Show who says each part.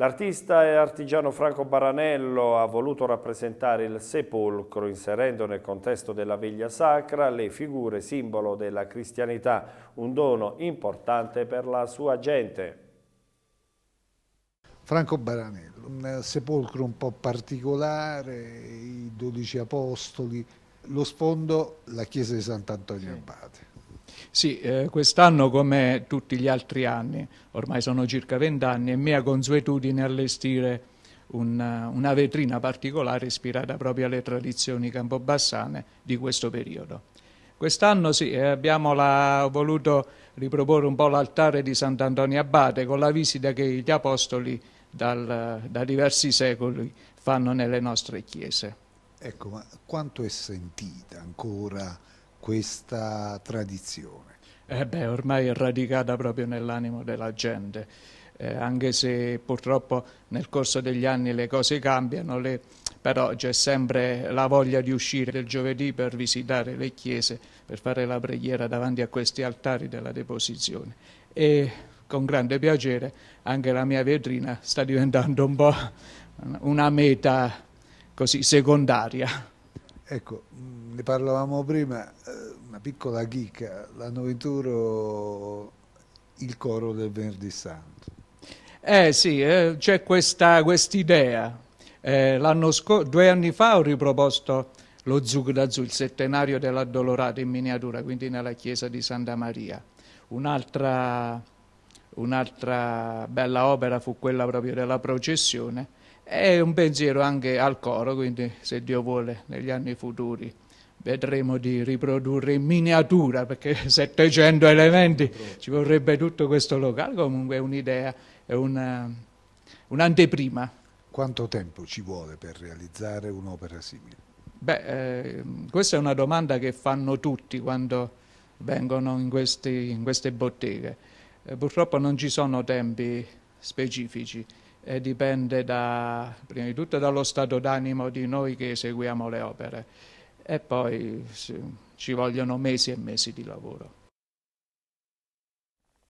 Speaker 1: L'artista e artigiano Franco Baranello ha voluto rappresentare il sepolcro inserendo nel contesto della veglia sacra le figure simbolo della cristianità, un dono importante per la sua gente. Franco Baranello, un eh, sepolcro un po' particolare, i dodici apostoli, lo sfondo la chiesa di Sant'Antonio Abate.
Speaker 2: Sì, eh, quest'anno come tutti gli altri anni, ormai sono circa vent'anni, è mia consuetudine allestire una, eh, una vetrina particolare ispirata proprio alle tradizioni campobassane di questo periodo. Quest'anno sì, eh, abbiamo la, voluto riproporre un po' l'altare di Sant'Antonio Abate con la visita che gli apostoli dal, da diversi secoli fanno nelle nostre chiese.
Speaker 1: Ecco, ma quanto è sentita ancora questa tradizione?
Speaker 2: Eh beh, ormai è radicata proprio nell'animo della gente, eh, anche se purtroppo nel corso degli anni le cose cambiano, le... però c'è sempre la voglia di uscire il giovedì per visitare le chiese, per fare la preghiera davanti a questi altari della deposizione. E con grande piacere anche la mia vetrina sta diventando un po' una meta così
Speaker 1: secondaria. Ecco, mm, ne parlavamo prima, eh, una piccola chicca, l'anno 21 il coro del Venerdì Santo.
Speaker 2: Eh sì, eh, c'è questa quest idea. Eh, due anni fa ho riproposto lo Zug d'Azù, il settenario dell'Addolorata in miniatura, quindi nella chiesa di Santa Maria. Un'altra Un'altra bella opera fu quella proprio della processione e un pensiero anche al coro, quindi se Dio vuole negli anni futuri vedremo di riprodurre in miniatura perché 700 elementi ci vorrebbe tutto questo locale, comunque è un'idea, è eh, un'anteprima. Un Quanto tempo
Speaker 1: ci vuole per realizzare un'opera simile?
Speaker 2: Beh, eh, questa è una domanda che fanno tutti quando vengono in, questi, in queste botteghe. Eh, purtroppo non ci sono tempi specifici, eh, dipende da, prima di tutto dallo stato d'animo di noi che eseguiamo le opere e poi sì, ci vogliono mesi e mesi di lavoro.